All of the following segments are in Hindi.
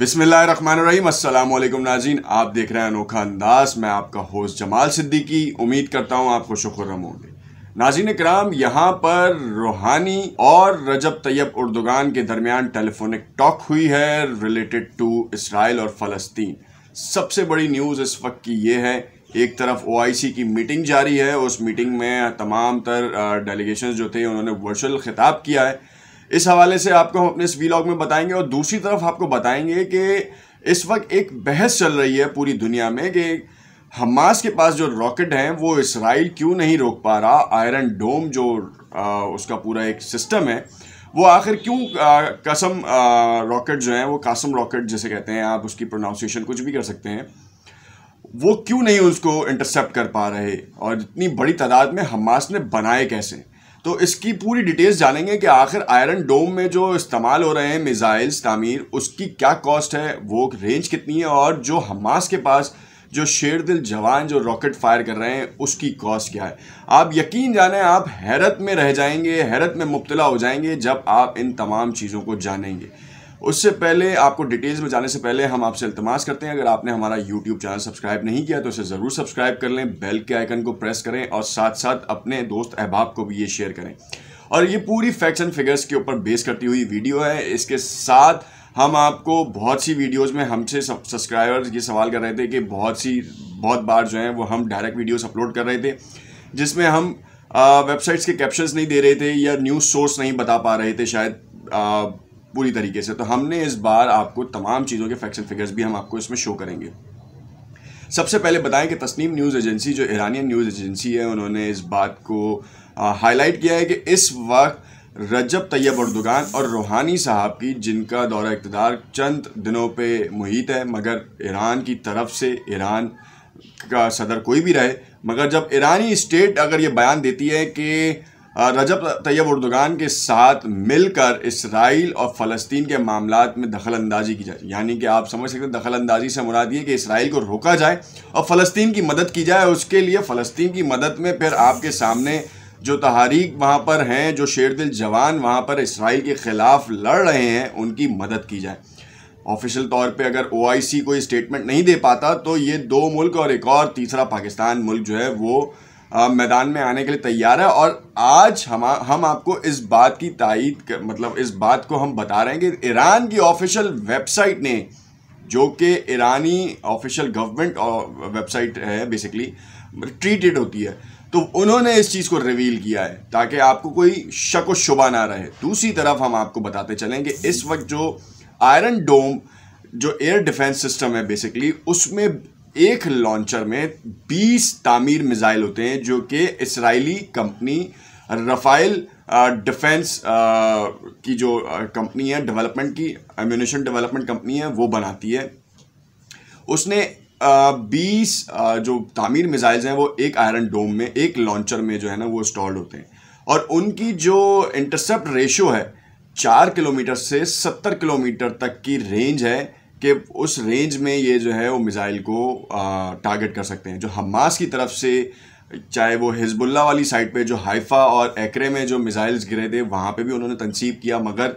बिसमीम अल्लाम नाजीन आप देख रहे हैं अनोखा अंदाज मैं आपका होस्ट जमाल सिद्दीकी उम्मीद करता हूँ आप खुशोखरम होंगे नाजीन कराम यहाँ पर रूहानी और रजब तैयब उर्दगान के दरमियान टेलीफोनिक टॉक हुई है रिलेटेड टू इसराइल और फ़लस्तीन सबसे बड़ी न्यूज़ इस वक्त की ये है एक तरफ सी की मीटिंग जारी है उस मीटिंग में तमाम तर डेलीगेशन जो थे उन्होंने वर्चुअल खिताब किया है इस हवाले से आपको हम अपने इस वीलॉग में बताएंगे और दूसरी तरफ आपको बताएंगे कि इस वक्त एक बहस चल रही है पूरी दुनिया में कि हमास के पास जो रॉकेट हैं वो इसराइल क्यों नहीं रोक पा रहा आयरन डोम जो आ, उसका पूरा एक सिस्टम है वो आखिर क्यों कसम रॉकेट जो हैं वो कासम रॉकेट जैसे कहते हैं आप उसकी प्रोनाउंसिएशन कुछ भी कर सकते हैं वो क्यों नहीं उसको इंटरसेप्ट कर पा रहे और इतनी बड़ी तादाद में हमास ने बनाए कैसे तो इसकी पूरी डिटेल्स जानेंगे कि आखिर आयरन डोम में जो इस्तेमाल हो रहे हैं मिज़ाइल्स तामीर उसकी क्या कॉस्ट है वो रेंज कितनी है और जो हमास के पास जो शेर दिल जवान जो रॉकेट फायर कर रहे हैं उसकी कॉस्ट क्या है आप यकीन जाने आप हैरत में रह जाएंगे हैरत में मुबतला हो जाएंगे जब आप इन तमाम चीज़ों को जानेंगे उससे पहले आपको डिटेल्स में जाने से पहले हम आपसे इल्तमास करते हैं अगर आपने हमारा यूट्यूब चैनल सब्सक्राइब नहीं किया तो इसे ज़रूर सब्सक्राइब कर लें बेल के आइकन को प्रेस करें और साथ साथ अपने दोस्त अहबाब को भी ये शेयर करें और ये पूरी फैक्ट्स एंड फिगर्स के ऊपर बेस करती हुई वीडियो है इसके साथ हम आपको बहुत सी वीडियोज़ में हमसे सब्सक्राइबर्स ये सवाल कर रहे थे कि बहुत सी बहुत बार जो हैं वो हम डायरेक्ट वीडियोज़ अपलोड कर रहे थे जिसमें हम वेबसाइट्स के कैप्शंस नहीं दे रहे थे या न्यूज़ सोर्स नहीं बता पा रहे थे शायद पूरी तरीके से तो हमने इस बार आपको तमाम चीज़ों के फैक्ट्स एंड फिगर्स भी हम आपको इसमें शो करेंगे सबसे पहले बताएं कि तस्नीम न्यूज़ एजेंसी जो ईरानियन न्यूज़ एजेंसी है उन्होंने इस बात को हाईलाइट किया है कि इस वक्त रजब तैयब अर्दोगान और रूहानी साहब की जिनका दौरा इकतदार चंद दिनों पे मुहित है मगर ईरान की तरफ से ईरान का सदर कोई भी रहे मगर जब ईरानी स्टेट अगर ये बयान देती है कि रजब तैयब उर्दगान के साथ मिलकर इसराइल और फ़लस्तीन के मामला में दखल अंदाजी की जाए यानी कि आप समझ सकते हैं दखल अंदाजी से मुराद ये कि इसराइल को रोका जाए और फ़लस्तीन की मदद की जाए उसके लिए फ़लस्तीन की मदद में फिर आपके सामने जो तहारीक वहाँ पर हैं जो शेर दिल जवान वहाँ पर इसराइल के ख़िलाफ़ लड़ रहे हैं उनकी मदद की जाए ऑफिशियल तौर पे अगर ओ कोई स्टेटमेंट नहीं दे पाता तो ये दो मुल्क और एक और तीसरा पाकिस्तान मुल्क जो है वो मैदान में आने के लिए तैयार है और आज हम हम आपको इस बात की तायद मतलब इस बात को हम बता रहे हैं कि ईरान की ऑफिशियल वेबसाइट ने जो कि ईरानी ऑफिशियल गवर्नमेंट वेबसाइट है बेसिकली मतलब ट्रीटेड होती है तो उन्होंने इस चीज़ को रिवील किया है ताकि आपको कोई शक व शुबा ना रहे दूसरी तरफ हम आपको बताते चलें कि इस वक्त जो आयरन डोम जो एयर डिफेंस सिस्टम है बेसिकली उसमें एक लॉन्चर में 20 तामीर मिज़ाइल होते हैं जो कि इसराइली कंपनी रफ़ाइल डिफेंस की जो कंपनी है डेवलपमेंट की एम्यूनेशन डेवलपमेंट कंपनी है वो बनाती है उसने बीस जो तामीर मिसाइल्स हैं वो एक आयरन डोम में एक लॉन्चर में जो है ना वो इंस्टॉल्ड होते हैं और उनकी जो इंटरसेप्ट रेशो है चार किलोमीटर से सत्तर किलोमीटर तक की रेंज है कि उस रेंज में ये जो है वो मिज़ाइल को टारगेट कर सकते हैं जो हमास की तरफ से चाहे वो हिजबुल्ला वाली साइड पे जो हाइफा और एकरे में जो मिज़ाइल्स गिरे थे वहाँ पे भी उन्होंने तनसीब किया मगर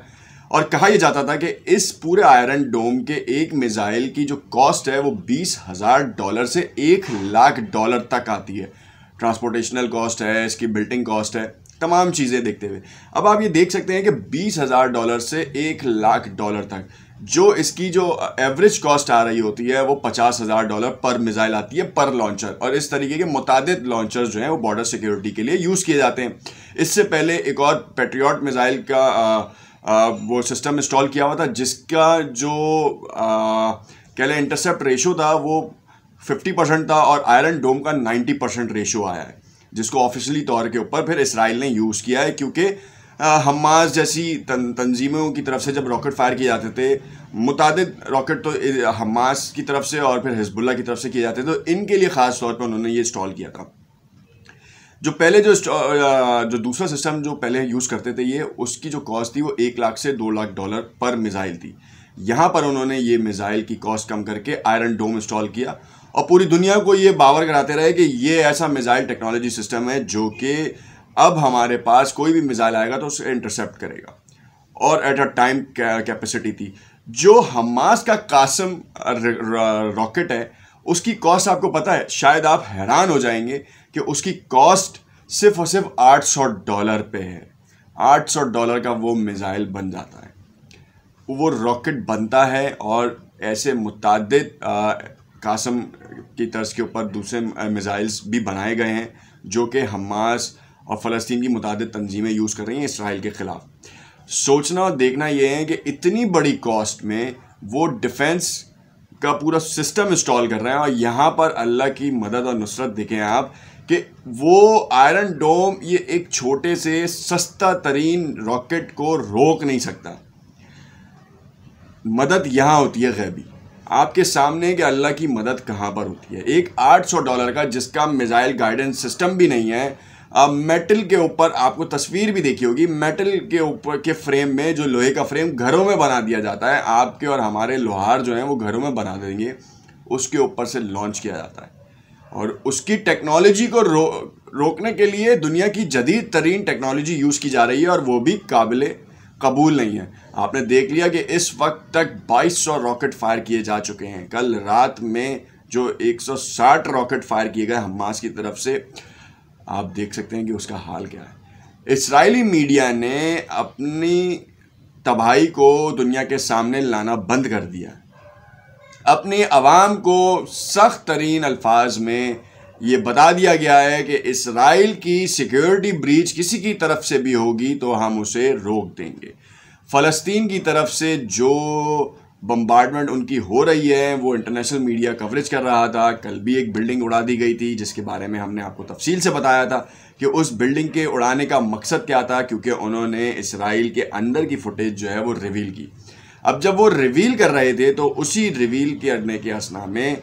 और कहा यह जाता था कि इस पूरे आयरन डोम के एक मिज़ाइल की जो कॉस्ट है वो बीस हज़ार डॉलर से एक लाख डॉलर तक आती है ट्रांसपोर्टेशनल कॉस्ट है इसकी बिल्डिंग कॉस्ट है तमाम चीज़ें देखते हुए अब आप ये देख सकते हैं कि बीस हज़ार डॉलर से एक लाख डॉलर तक जो इसकी जो एवरेज कॉस्ट आ रही होती है वो पचास हज़ार डॉलर पर मिज़ाइल आती है पर लॉन्चर और इस तरीके के मुताद लॉन्चर जो हैं वो बॉर्डर सिक्योरिटी के लिए यूज़ किए जाते हैं इससे पहले एक और पेट्रियाट मिज़ाइल का आ, आ, वो सिस्टम इंस्टॉल किया हुआ था जिसका जो कह लें इंटरसेप्ट रेशो था वो फिफ्टी परसेंट था और आयरन डोम का नाइन्टी परसेंट रेशो आया है जिसको ऑफिशियली तौर के ऊपर फिर इसराइल ने यूज़ किया है क्योंकि हमास जैसी तन, तंजीमों की तरफ से जब रॉकेट फायर किए जाते थे मुताद रॉकेट तो हमास की तरफ से और फिर हिजबुल्ला की तरफ से किए जाते थे तो इनके लिए ख़ास तौर पर उन्होंने ये इंस्टॉल किया था जो पहले जो जो दूसरा सिस्टम जो पहले यूज़ करते थे ये उसकी जो कॉस्ट थी वो एक लाख से दो लाख डॉलर पर मिज़ाइल थी यहाँ पर उन्होंने ये मिज़ाइल की कॉस्ट कम करके आयरन डोम इंस्टॉल किया और पूरी दुनिया को ये बावर कराते रहे कि ये ऐसा मिज़ाइल टेक्नोलॉजी सिस्टम है जो कि अब हमारे पास कोई भी मिज़ाइल आएगा तो उसे इंटरसेप्ट करेगा और एट अ टाइम कैपेसिटी थी जो हमास का कासम रॉकेट है उसकी कॉस्ट आपको पता है शायद आप हैरान हो जाएंगे कि उसकी कॉस्ट सिर्फ और सिर्फ 800 डॉलर पे है 800 डॉलर का वो मिज़ाइल बन जाता है वो रॉकेट बनता है और ऐसे मुतद कासम की तर्ज के ऊपर दूसरे मिज़ाइल्स भी बनाए गए हैं जो कि हमास और फ़लस्तीन की मुतद तनजीमें यूज़ कर रही हैं इसराइल के ख़िलाफ़ सोचना और देखना यह है कि इतनी बड़ी कॉस्ट में वो डिफेंस का पूरा सिस्टम इंस्टॉल कर रहे हैं और यहाँ पर अल्लाह की मदद और नुसरत देखें आप कि वो आयरन डोम ये एक छोटे से सस्ता तरीन रॉकेट को रोक नहीं सकता मदद यहाँ होती है गैबी आपके सामने कि अल्लाह की मदद कहाँ पर होती है एक 800 डॉलर का जिसका मिज़ाइल गाइडेंस सिस्टम भी नहीं है मेटल के ऊपर आपको तस्वीर भी देखी होगी मेटल के ऊपर के फ्रेम में जो लोहे का फ्रेम घरों में बना दिया जाता है आपके और हमारे लोहार जो हैं वो घरों में बना देंगे उसके ऊपर से लॉन्च किया जाता है और उसकी टेक्नोलॉजी को रो रोकने के लिए दुनिया की जदीद तरीन टेक्नोलॉजी यूज़ की जा रही है और वो भी काबिल कबूल नहीं है आपने देख लिया कि इस वक्त तक 2200 रॉकेट फायर किए जा चुके हैं कल रात में जो 160 रॉकेट फायर किए गए हमास की तरफ से आप देख सकते हैं कि उसका हाल क्या है इसराइली मीडिया ने अपनी तबाही को दुनिया के सामने लाना बंद कर दिया अपनी आवाम को सख्त तरीन अल्फाज में ये बता दिया गया है कि इसराइल की सिक्योरिटी ब्रीच किसी की तरफ से भी होगी तो हम उसे रोक देंगे फ़लस्तीन की तरफ से जो बम्बार्डमेंट उनकी हो रही है वो इंटरनेशनल मीडिया कवरेज कर रहा था कल भी एक बिल्डिंग उड़ा दी गई थी जिसके बारे में हमने आपको तफसील से बताया था कि उस बिल्डिंग के उड़ाने का मकसद क्या था क्योंकि उन्होंने इसराइल के अंदर की फुटेज जो है वो रिवील की अब जब वो रिवील कर रहे थे तो उसी रिवील करने के असना में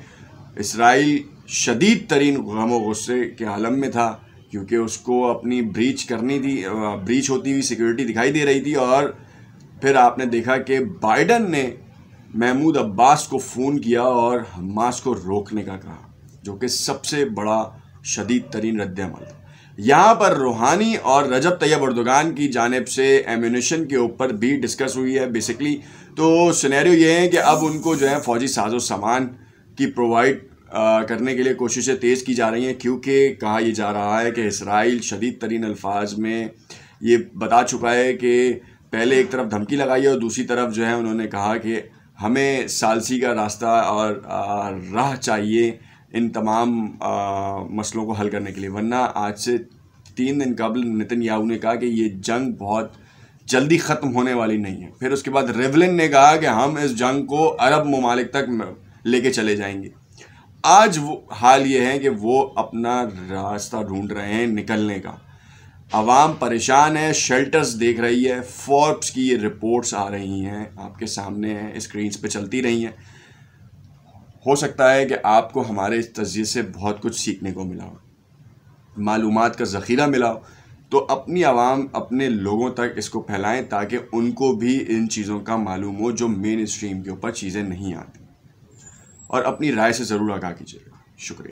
इसराइल शदीद तरीन गम गुस्से के आलम में था क्योंकि उसको अपनी ब्रीच करनी थी ब्रीच होती हुई सिक्योरिटी दिखाई दे रही थी और फिर आपने देखा कि बाइडन ने महमूद अब्बास को फ़ोन किया और हमास को रोकने का कहा जो कि सबसे बड़ा शदीद तरीन रद्दमल था यहाँ पर रूहानी और रजब तैयब उर्दगान की जानब से एम्यूनिशन के ऊपर भी डिस्कस हुई है बेसिकली तो सिनेरियो ये है कि अब उनको जो है फ़ौजी साजो सामान की प्रोवाइड करने के लिए कोशिशें तेज़ की जा रही हैं क्योंकि कहा यह जा रहा है कि इसराइल शदीद तरीन अल्फाज में ये बता चुका है कि पहले एक तरफ धमकी लगाई है और दूसरी तरफ जो है उन्होंने कहा कि हमें सालसी का रास्ता और राह चाहिए इन तमाम मसलों को हल करने के लिए वरना आज से तीन दिन कबल नितिन याहू ने कहा कि ये जंग बहुत जल्दी ख़त्म होने वाली नहीं है फिर उसके बाद रेवलिन ने कहा कि हम इस जंग को अरब ममालिक तक लेके चले जाएंगे आज वो हाल ये है कि वो अपना रास्ता ढूंढ रहे हैं निकलने का आवाम परेशान है शेल्टर्स देख रही है फोर्ब्स की ये रिपोर्ट्स आ रही हैं आपके सामने हैं स्क्रीन्स पे चलती रही हैं हो सकता है कि आपको हमारे इस तजिए से बहुत कुछ सीखने को मिला हो मालूम का ज़ख़ीरा मिला हो तो अपनी आवाम अपने लोगों तक इसको फैलाएं ताकि उनको भी इन चीज़ों का मालूम हो जो मेन स्ट्रीम के ऊपर चीज़ें नहीं आती और अपनी राय से ज़रूर आगाह कीजिएगा शुक्रिया